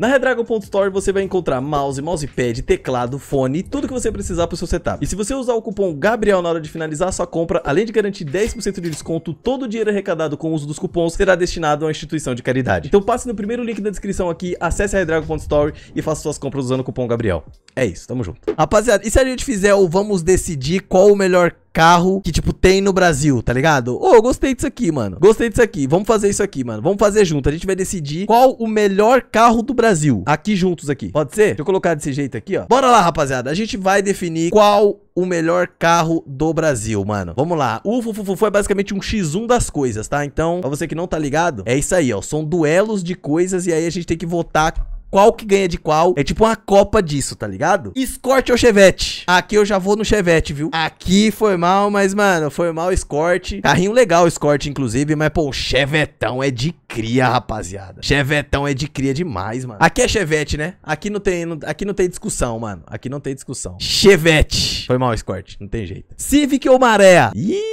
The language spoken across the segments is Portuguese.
Na Redragon.store você vai encontrar mouse, mousepad, teclado, fone, tudo que você precisar para o seu setup. E se você usar o cupom GABRIEL na hora de finalizar a sua compra, além de garantir 10% de desconto, todo o dinheiro arrecadado com o uso dos cupons será destinado a uma instituição de caridade. Então passe no primeiro link da descrição aqui, acesse a Redragon.store e faça suas compras usando o cupom GABRIEL. É isso, tamo junto. Rapaziada, e se a gente fizer o vamos decidir qual o melhor carro que, tipo, tem no Brasil, tá ligado? Ô, oh, gostei disso aqui, mano. Gostei disso aqui. Vamos fazer isso aqui, mano. Vamos fazer junto. A gente vai decidir qual o melhor carro do Brasil. Aqui juntos aqui. Pode ser? Deixa eu colocar desse jeito aqui, ó. Bora lá, rapaziada. A gente vai definir qual o melhor carro do Brasil, mano. Vamos lá. O Fufufufu é basicamente um X1 das coisas, tá? Então, pra você que não tá ligado, é isso aí, ó. São duelos de coisas e aí a gente tem que votar qual que ganha de qual. É tipo uma copa disso, tá ligado? Escorte ou Chevette? Aqui eu já vou no Chevette, viu? Aqui foi mal, mas, mano, foi mal Escorte. Carrinho legal Escorte inclusive, mas, pô, o Chevetão é de cria, rapaziada. Chevetão é de cria demais, mano. Aqui é Chevette, né? Aqui não tem, não, aqui não tem discussão, mano. Aqui não tem discussão. Chevette. Foi mal Escorte. não tem jeito. Civic ou Maré? Ih!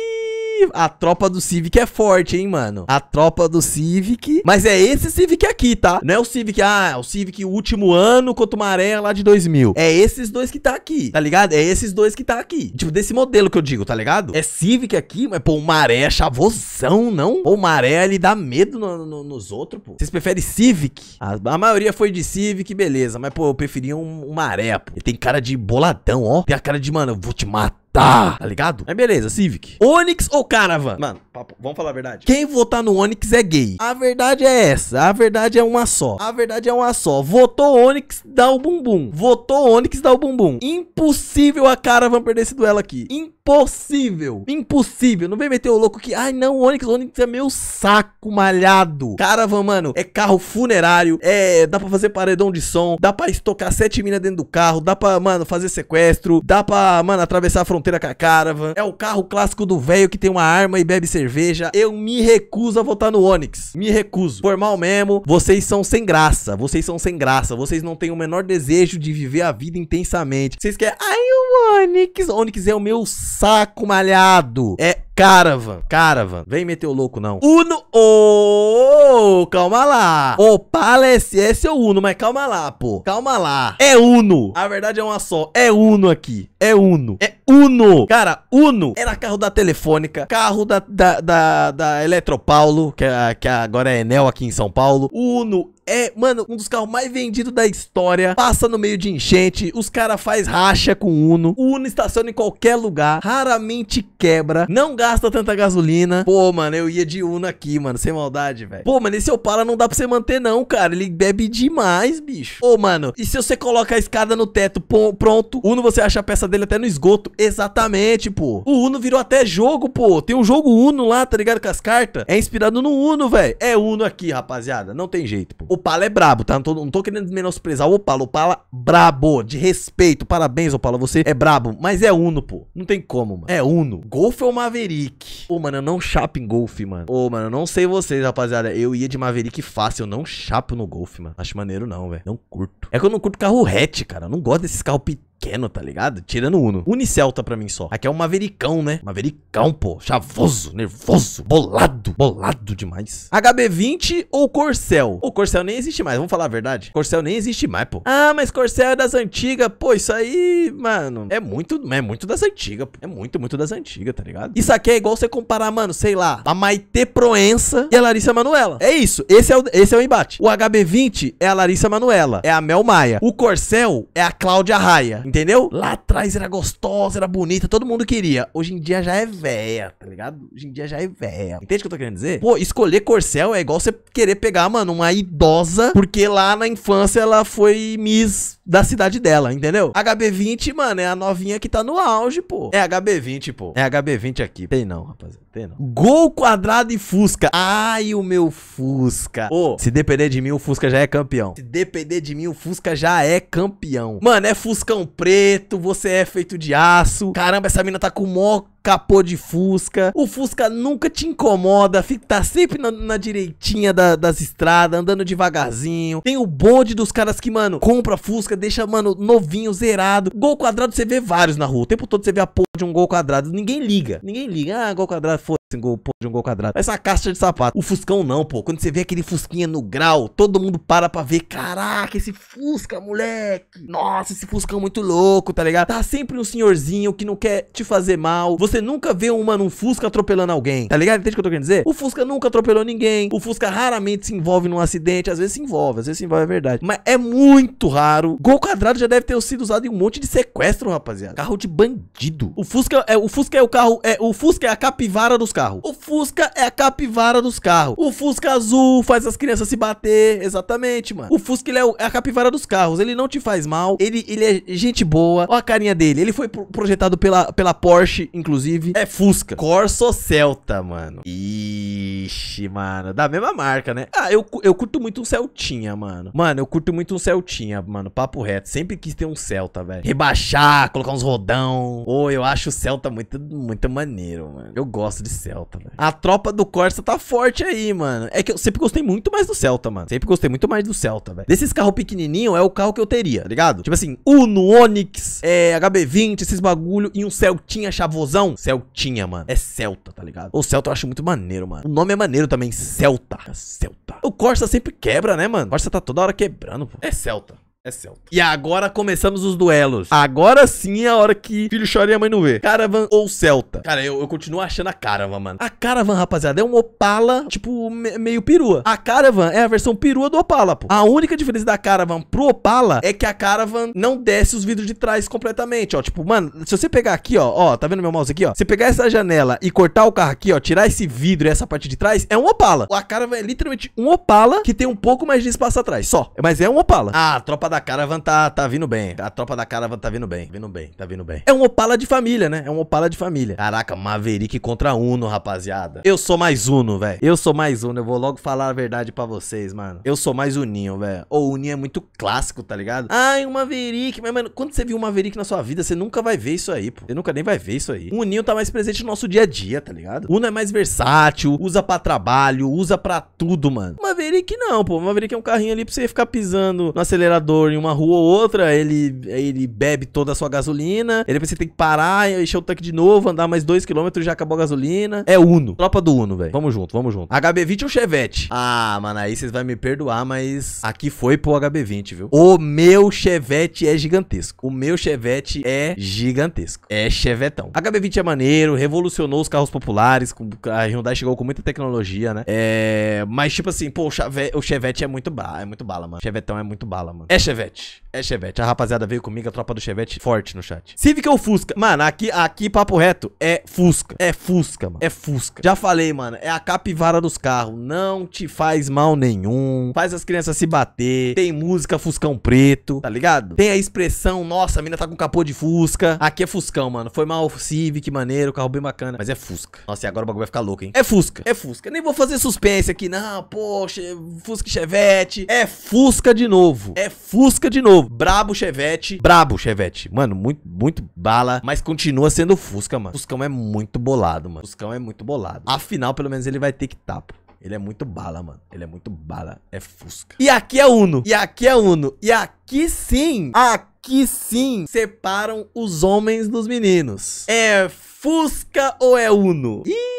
a tropa do Civic é forte, hein, mano? A tropa do Civic. Mas é esse Civic aqui, tá? Não é o Civic, ah, é o Civic último ano contra o Maré lá de 2000. É esses dois que tá aqui, tá ligado? É esses dois que tá aqui. Tipo, desse modelo que eu digo, tá ligado? É Civic aqui, mas, pô, o Maré é chavosão, não? Pô, o Maré, ele dá medo no, no, nos outros, pô. Vocês preferem Civic? A, a, maioria foi de Civic, beleza. Mas, pô, eu preferia um, um Maré, pô. Ele tem cara de boladão, ó. Tem a cara de, mano, eu vou te matar Tá, tá ligado? Mas beleza, Civic. Onix ou Caravan? Mano, papo, vamos falar a verdade. Quem votar no Onix é gay. A verdade é essa. A verdade é uma só. A verdade é uma só. Votou Onix, dá o bumbum. Votou Onix, dá o bumbum. Impossível a Caravan perder esse duelo aqui. Impossível. Impossível. Não vem meter o louco que, ai não, Onix, Onix é meu saco malhado. Caravan, mano, é carro funerário, é, dá pra fazer paredão de som, dá pra estocar sete minas dentro do carro, dá pra, mano, fazer sequestro, dá pra, mano, atravessar a fronteira fronteira com a Caravan. É o carro clássico do velho que tem uma arma e bebe cerveja. Eu me recuso a votar no Onix. Me recuso. Formal mesmo, vocês são sem graça. Vocês são sem graça. Vocês não têm o menor desejo de viver a vida intensamente. Vocês querem... Ai, o Onix. Onix é o meu saco malhado. É Caravan. Caravan. Vem meter o louco, não. Uno. Ô, oh, calma lá. Opala SS é o Uno, mas calma lá, pô. Calma lá. É Uno. A verdade é uma só. É Uno aqui. É Uno. É Uno. Cara, Uno era carro da Telefônica, carro da, da, da, da Eletropaulo, que, é, que agora é Enel aqui em São Paulo. Uno é, mano, um dos carros mais vendidos da história. Passa no meio de enchente, os caras faz racha com Uno. O Uno estaciona em qualquer lugar, raramente quebra, não gasta tanta gasolina. Pô, mano, eu ia de Uno aqui, mano, sem maldade, velho. Pô, mano, esse Opala não dá pra você manter não, cara. Ele bebe demais, bicho. Ô, mano, e se você coloca a escada no teto, pô, pronto. Uno você acha a peça dele até no esgoto. Exatamente, pô. O Uno virou até jogo, pô. Tem um jogo Uno lá, tá ligado? Com as cartas. É inspirado no Uno, velho. É Uno aqui, rapaziada. Não tem jeito, pô. Opala é brabo, tá? Não tô, não tô querendo menosprezar o Opala. Opala, brabo, de respeito. Parabéns, Opala, você é brabo. Mas é Uno, pô. Não tem como, mano. É Uno. Golf ou Maverick? Ô, oh, mano, eu não chapo em Golf, mano. Ô, oh, mano, eu não sei vocês, rapaziada. Eu ia de Maverick fácil. Eu não chapo no Golf, mano. Acho maneiro não, velho. Não curto. É que eu não curto carro hatch, cara. Eu não gosto desses carros pitados pequeno, tá ligado? Tirando Uno. Unicelta pra mim só. Aqui é um mavericão, né? Mavericão, pô. Chavoso, nervoso, bolado. Bolado demais. HB20 ou Corcel? O Corcel nem existe mais, vamos falar a verdade. Corcel nem existe mais, pô. Ah, mas Corcel é das antigas. Pô, isso aí, mano, é muito, é muito das antigas, pô. É muito, muito das antigas, tá ligado? Isso aqui é igual você comparar, mano, sei lá, a Maite Proença e a Larissa Manuela. É isso. Esse é o, esse é o embate. O HB20 é a Larissa Manuela, é a Mel Maia. O Corcel é a Cláudia Raia entendeu? Lá atrás era gostosa, era bonita, todo mundo queria. Hoje em dia já é véia, tá ligado? Hoje em dia já é véia. Entende o que eu tô querendo dizer? Pô, escolher corcel é igual você querer pegar, mano, uma idosa, porque lá na infância ela foi Miss da cidade dela, entendeu? HB20, mano, é a novinha que tá no auge, pô. É HB20, pô. É HB20 aqui. Tem não, rapaziada. Tem não. Gol quadrado e Fusca. Ai, o meu Fusca. Ô, oh, se depender de mim, o Fusca já é campeão. Se depender de mim, o Fusca já é campeão. Mano, é Fuscão preto, você é feito de aço. Caramba, essa mina tá com mó capô de Fusca. O Fusca nunca te incomoda, fica, tá sempre na, na direitinha da, das estradas, andando devagarzinho. Tem o bonde dos caras que, mano, compra Fusca, deixa, mano, novinho, zerado. Gol quadrado você vê vários na rua. O tempo todo você vê a porra de um gol quadrado. Ninguém liga. Ninguém liga. Ah, gol quadrado, foda gol, pô, de um gol quadrado. Essa caixa de sapato. O Fuscão não, pô. Quando você vê aquele Fusquinha no grau, todo mundo para pra ver. Caraca, esse Fusca, moleque. Nossa, esse Fuscão é muito louco, tá ligado? Tá sempre um senhorzinho que não quer te fazer mal. Você nunca vê uma num Fusca atropelando alguém, tá ligado? Entende o que eu tô querendo dizer? O Fusca nunca atropelou ninguém. O Fusca raramente se envolve num acidente. Às vezes se envolve, às vezes se envolve, é verdade. Mas é muito raro. Gol quadrado já deve ter sido usado em um monte de sequestro, rapaziada. Carro de bandido. O Fusca é o Fusca é o carro, é o Fusca é a capivara dos carros. O Fusca é a capivara dos carros. O Fusca azul faz as crianças se bater. Exatamente, mano. O Fusca ele é, o, é a capivara dos carros. Ele não te faz mal. Ele, ele é gente boa. Olha a carinha dele. Ele foi projetado pela, pela Porsche, inclusive. É Fusca. Corso Celta, mano. Ixi, mano. Da mesma marca, né? Ah, eu, eu curto muito um Celtinha, mano. Mano, eu curto muito um Celtinha, mano. Papo reto. Sempre quis ter um Celta, velho. Rebaixar, colocar uns rodão. Ô, oh, eu acho o Celta muito, muito maneiro, mano. Eu gosto de Celta. Celta, velho. A tropa do Corsa tá forte aí, mano. É que eu sempre gostei muito mais do Celta, mano. Sempre gostei muito mais do Celta, velho. Desses carros pequenininho é o carro que eu teria, tá ligado? Tipo assim, Uno, Onix, é, HB20, esses bagulho e um Celtinha chavosão. Celtinha, mano. É Celta, tá ligado? O Celta eu acho muito maneiro, mano. O nome é maneiro também, Celta. É Celta. O Corsa sempre quebra, né, mano? O Corsa tá toda hora quebrando, pô. É Celta é Celta. E agora começamos os duelos. Agora sim é a hora que filho chora e a mãe não vê. Caravan ou Celta? Cara, eu, eu continuo achando a Caravan, mano. A Caravan, rapaziada, é um Opala, tipo, me, meio perua. A Caravan é a versão perua do Opala, pô. A única diferença da Caravan pro Opala é que a Caravan não desce os vidros de trás completamente, ó. Tipo, mano, se você pegar aqui, ó, ó, tá vendo meu mouse aqui, ó? Se pegar essa janela e cortar o carro aqui, ó, tirar esse vidro e essa parte de trás, é um Opala. A Caravan é literalmente um Opala que tem um pouco mais de espaço atrás, só. Mas é um Opala. A ah, tropa da da Caravan tá, tá vindo bem. A tropa da Caravan tá vindo bem. Tá vindo bem, tá vindo bem. É um Opala de família, né? É um Opala de família. Caraca, Maverick contra Uno, rapaziada. Eu sou mais Uno, velho. Eu sou mais Uno. Eu vou logo falar a verdade pra vocês, mano. Eu sou mais Uninho, velho. Ou Uninho é muito clássico, tá ligado? Ai, o Maverick. Mas, mano, quando você viu o Maverick na sua vida, você nunca vai ver isso aí, pô. Você nunca nem vai ver isso aí. O Uninho tá mais presente no nosso dia a dia, tá ligado? Uno é mais versátil, usa pra trabalho, usa pra tudo, mano. Maverick não, pô. Maverick é um carrinho ali pra você ficar pisando no acelerador, em uma rua ou outra, ele, ele bebe toda a sua gasolina, ele você tem que parar, encher o tanque de novo, andar mais 2km e já acabou a gasolina. É Uno. Tropa do Uno, velho. Vamos junto, vamos junto. HB20 ou Chevette? Ah, mano, aí vocês vão me perdoar, mas aqui foi pro HB20, viu? O meu Chevette é gigantesco. O meu Chevette é gigantesco. É Chevetão. HB20 é maneiro, revolucionou os carros populares, a Hyundai chegou com muita tecnologia, né? É... Mas, tipo assim, pô, o Chevette é muito, bala é muito bala, mano. Chevetão é muito bala, mano. É Chevette Revete. É Chevette. A rapaziada veio comigo, a tropa do Chevette forte no chat. Civic ou Fusca? Mano, aqui, aqui papo reto, é Fusca. É Fusca, mano. É Fusca. Já falei, mano, é a capivara dos carros. Não te faz mal nenhum. Faz as crianças se bater. Tem música Fuscão Preto, tá ligado? Tem a expressão, nossa, a mina tá com capô de Fusca. Aqui é Fuscão, mano. Foi mal Civic, maneiro, carro bem bacana. Mas é Fusca. Nossa, e agora o bagulho vai ficar louco, hein? É Fusca. É Fusca. Nem vou fazer suspense aqui, não. Poxa, Fusca e Chevette. É Fusca de novo. É Fusca de novo brabo Chevette. Brabo Chevette. Mano, muito, muito bala, mas continua sendo Fusca, mano. Fuscão é muito bolado, mano. Fuscão é muito bolado. Afinal, pelo menos ele vai ter que tapo. Tá, ele é muito bala, mano. Ele é muito bala. É Fusca. E aqui é Uno. E aqui é Uno. E aqui sim. Aqui sim separam os homens dos meninos. É Fusca ou é Uno? Ih!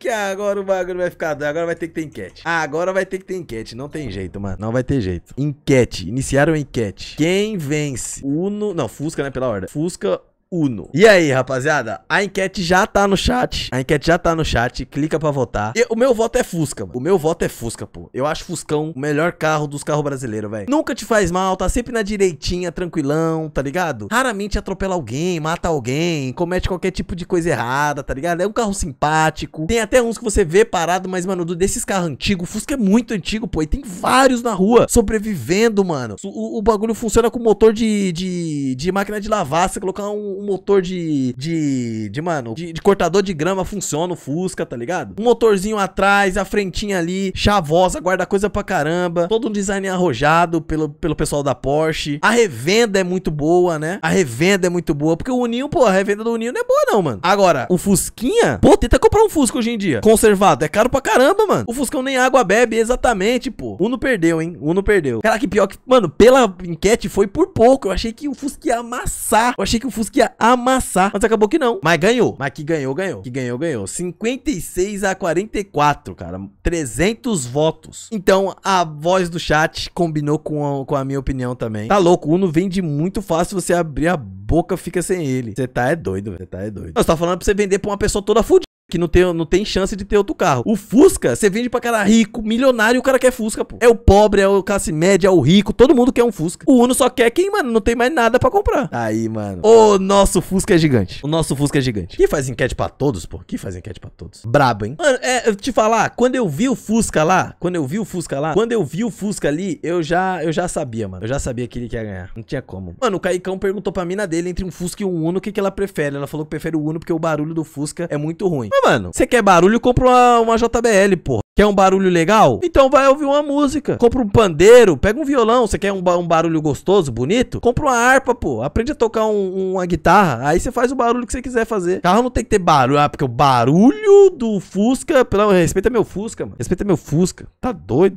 que agora o bagulho vai ficar doido. Agora vai ter que ter enquete. Ah, agora vai ter que ter enquete. Não tem jeito, mano. Não vai ter jeito. Enquete. Iniciaram a enquete. Quem vence? Uno. Não, Fusca, né? Pela ordem. Fusca Uno. E aí, rapaziada? A enquete já tá no chat. A enquete já tá no chat. Clica pra votar. E o meu voto é Fusca, mano. O meu voto é Fusca, pô. Eu acho Fuscão o melhor carro dos carros brasileiros, velho. Nunca te faz mal, tá sempre na direitinha, tranquilão, tá ligado? Raramente atropela alguém, mata alguém, comete qualquer tipo de coisa errada, tá ligado? É um carro simpático. Tem até uns que você vê parado, mas, mano, desses carros antigos, Fusca é muito antigo, pô. E tem vários na rua sobrevivendo, mano. O, o bagulho funciona com motor de, de, de máquina de lavar. Você colocar um um motor de. de. de, mano, de, de cortador de grama funciona o Fusca, tá ligado? Um motorzinho atrás, a frentinha ali, chavosa, guarda coisa pra caramba. Todo um design arrojado pelo, pelo pessoal da Porsche. A revenda é muito boa, né? A revenda é muito boa. Porque o Uninho, pô, a revenda do Uninho não é boa, não, mano. Agora, o Fusquinha, pô, tenta comprar um Fusca hoje em dia. Conservado, é caro pra caramba, mano. O Fuscão nem água bebe, exatamente, pô. Uno perdeu, hein? Uno perdeu. Caraca, que pior que. Mano, pela enquete foi por pouco. Eu achei que o Fusca ia amassar. Eu achei que o Fusca ia amassar, mas acabou que não. Mas ganhou. Mas que ganhou, ganhou. Que ganhou, ganhou. 56 a 44, cara. 300 votos. Então, a voz do chat combinou com a, com a minha opinião também. Tá louco, o Uno vende muito fácil, você abrir a boca fica sem ele. Você tá é doido, Você tá é doido. Eu só tá falando pra você vender pra uma pessoa toda fudida que não tem, não tem chance de ter outro carro. O Fusca, você vende pra cara rico, milionário, e o cara quer Fusca, pô. É o pobre, é o classe média, é o rico, todo mundo quer um Fusca. O Uno só quer quem, mano, não tem mais nada para comprar. Aí, mano. O nosso Fusca é gigante. O nosso Fusca é gigante. Que faz enquete para todos, pô? Que faz enquete para todos. Brabo, hein? Mano, é, eu te falar, quando eu vi o Fusca lá, quando eu vi o Fusca lá, quando eu vi o Fusca ali, eu já, eu já sabia, mano. Eu já sabia que ele ia ganhar. Não tinha como. Mano, o Caicão perguntou pra mina dele entre um Fusca e um Uno o que, que ela prefere. Ela falou que prefere o Uno porque o barulho do Fusca é muito ruim. Mas mano. Você quer barulho, compra uma, uma JBL, porra. Quer um barulho legal? Então vai ouvir uma música. Compra um pandeiro, pega um violão. Você quer um, um barulho gostoso, bonito? Compra uma harpa, pô. Aprende a tocar um, uma guitarra. Aí você faz o barulho que você quiser fazer. Carro não tem que ter barulho. Ah, porque o barulho do Fusca. Pelo respeita é meu Fusca, mano. Respeita é meu Fusca. Tá doido.